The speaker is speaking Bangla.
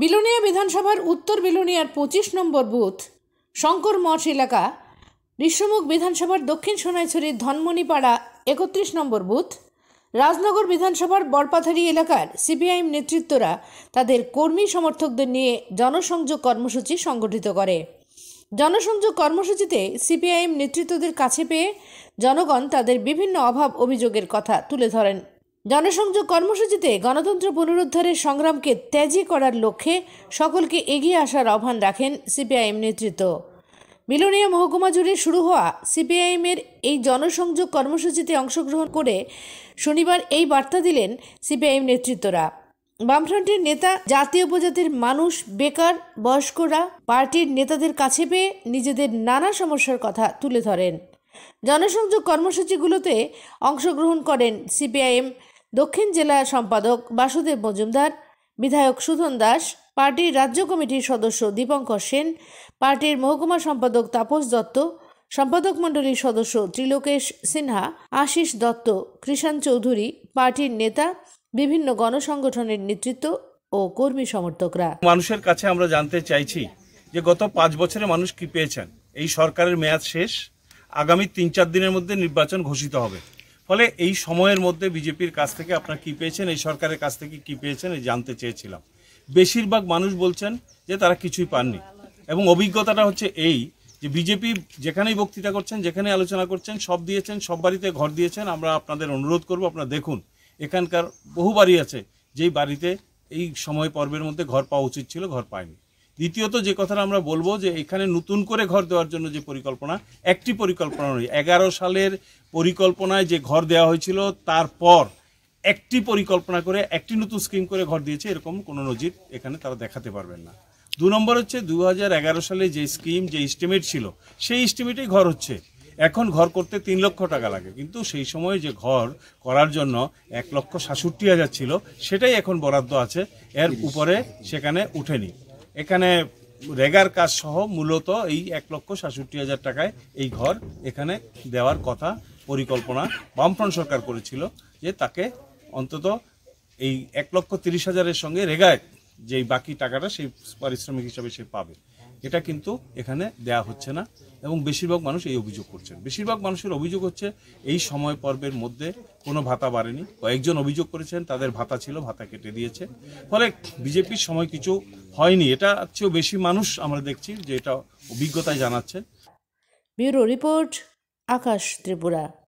বিলোনিয়া বিধানসভার উত্তর বিলোনিয়ার পঁচিশ নম্বর বুথ শঙ্কর মঠ এলাকা ঋষ্যমুখ বিধানসভার দক্ষিণ সোনাইছড়ির ধনমণিপাড়া একত্রিশ নম্বর বুথ রাজনগর বিধানসভার বরপাথারি এলাকার সিপিআইএম নেতৃত্বরা তাদের কর্মী সমর্থকদের নিয়ে জনসংযোগ কর্মসূচি সংগঠিত করে জনসংযোগ কর্মসূচিতে সিপিআইএম নেতৃত্বদের কাছে পেয়ে জনগণ তাদের বিভিন্ন অভাব অভিযোগের কথা তুলে ধরেন জনসংযোগ কর্মসূচিতে গণতন্ত্র পুনরুদ্ধারের সংগ্রামকে ত্যাজি করার লক্ষ্যে সকলকে এগিয়ে আসার আহ্বান রাখেন সিপিআইএম নেতৃত্ব মিলনীয় মহকুমা জুড়ে শুরু হওয়া সিপিআইএমের এই জনসংযোগ কর্মসূচিতে অংশগ্রহণ করে শনিবার এই বার্তা দিলেন সিপিআইএম নেতৃত্বরা বামফ্রন্টের নেতা জাতীয় উপজাতির মানুষ বেকার বয়স্করা পার্টির নেতাদের কাছে পেয়ে নিজেদের নানা সমস্যার কথা তুলে ধরেন জনসংযোগ কর্মসূচিগুলোতে অংশগ্রহণ করেন সিপিআইএম দক্ষিণ জেলা সম্পাদক বাসুদেব মজুমদার বিধায়ক সুধন দাস পার্টির রাজ্য কমিটির সদস্য দীপঙ্কর সেন পার্টির মহকুমা সম্পাদক তাপস দত্ত সম্পাদক মণ্ডলীর সদস্য ত্রিলোকেশ সিনহা আশিস দত্ত কৃষাণ চৌধুরী পার্টির নেতা বিভিন্ন গণসংগঠনের নেতৃত্ব ও কর্মী সমর্থকরা মানুষের কাছে আমরা জানতে চাইছি যে গত পাঁচ বছরে মানুষ কি পেয়েছেন এই সরকারের মেয়াদ শেষ আগামী তিন চার দিনের মধ্যে নির্বাচন ঘোষিত হবে ফলে এই সময়ের মধ্যে বিজেপির কাছ থেকে আপনারা কী পেয়েছেন এই সরকারের কাছ থেকে কী পেয়েছেন এই জানতে চেয়েছিলাম বেশিরভাগ মানুষ বলছেন যে তারা কিছুই পাননি এবং অভিজ্ঞতাটা হচ্ছে এই যে বিজেপি যেখানেই বক্তৃতা করছেন যেখানে আলোচনা করছেন সব দিয়েছেন সব বাড়িতে ঘর দিয়েছেন আমরা আপনাদের অনুরোধ করব আপনারা দেখুন এখানকার বহু বাড়ি আছে যেই বাড়িতে এই সময় পর্বের মধ্যে ঘর পাওয়া উচিত ছিল ঘর পায়নি দ্বিতীয়ত যে কথাটা আমরা বলবো যে এখানে নতুন করে ঘর দেওয়ার জন্য যে পরিকল্পনা একটি পরিকল্পনা নয় এগারো সালের পরিকল্পনায় যে ঘর দেওয়া হয়েছিল তারপর একটি পরিকল্পনা করে একটি নতুন স্কিম করে ঘর দিয়েছে এরকম কোনো নজির এখানে তারা দেখাতে পারবেন না দু নম্বর হচ্ছে দু সালে যে স্কিম যে ইস্টিমেট ছিল সেই ইস্টিমেটেই ঘর হচ্ছে এখন ঘর করতে তিন লক্ষ টাকা লাগে কিন্তু সেই সময় যে ঘর করার জন্য এক লক্ষ সাতষট্টি হাজার ছিল সেটাই এখন বরাদ্দ আছে এর উপরে সেখানে উঠেনি এখানে রেগার কাজ সহ মূলত এই এক লক্ষ সাতষট্টি হাজার টাকায় এই ঘর এখানে দেওয়ার কথা পরিকল্পনা বামফ্রন্ট সরকার করেছিল যে তাকে অন্তত এই এক লক্ষ তিরিশ হাজারের সঙ্গে রেগায় যেই বাকি টাকাটা সেই পারিশ্রমিক হিসাবে সে পাবে এটা কিন্তু এখানে দেয়া হচ্ছে না এবং বেশিরভাগ মানুষ এই অভিযোগ করছেন বেশিরভাগ মানুষের অভিযোগ হচ্ছে এই সময় পর্বের মধ্যে কোনো ভাতা বাড়েনি কয়েকজন অভিযোগ করেছেন তাদের ভাতা ছিল ভাতা কেটে দিয়েছে ফলে বিজেপির সময় কিছু হয়নি এটা চেয়েও বেশি মানুষ আমরা দেখছি যে এটা অভিজ্ঞতায় জানাচ্ছে ব্যুরো রিপোর্ট আকাশ ত্রিপুরা